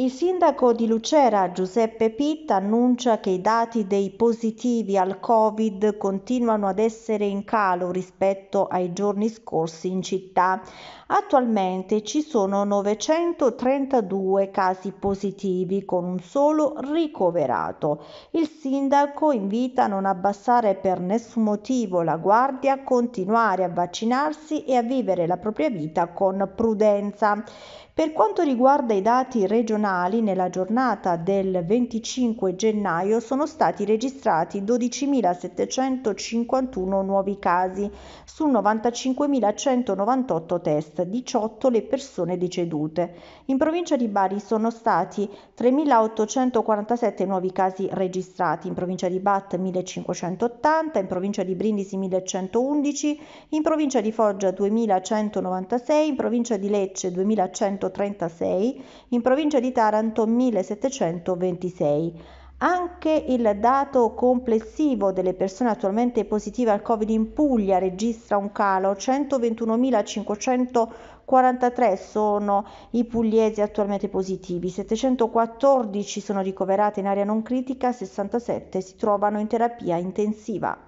Il sindaco di Lucera Giuseppe Pitt annuncia che i dati dei positivi al Covid continuano ad essere in calo rispetto ai giorni scorsi in città. Attualmente ci sono 932 casi positivi con un solo ricoverato. Il sindaco invita a non abbassare per nessun motivo la guardia, a continuare a vaccinarsi e a vivere la propria vita con prudenza. Per quanto riguarda i dati regionali, regionali nella giornata del 25 gennaio sono stati registrati 12.751 nuovi casi su 95.198 test, 18 le persone decedute. In provincia di Bari sono stati 3.847 nuovi casi registrati, in provincia di Bat 1.580, in provincia di Brindisi 1.111, in provincia di Foggia 2.196, in provincia di Lecce 2.136, in provincia di Taranto 1726. Anche il dato complessivo delle persone attualmente positive al Covid in Puglia registra un calo, 121.543 sono i pugliesi attualmente positivi, 714 sono ricoverate in area non critica, 67 si trovano in terapia intensiva.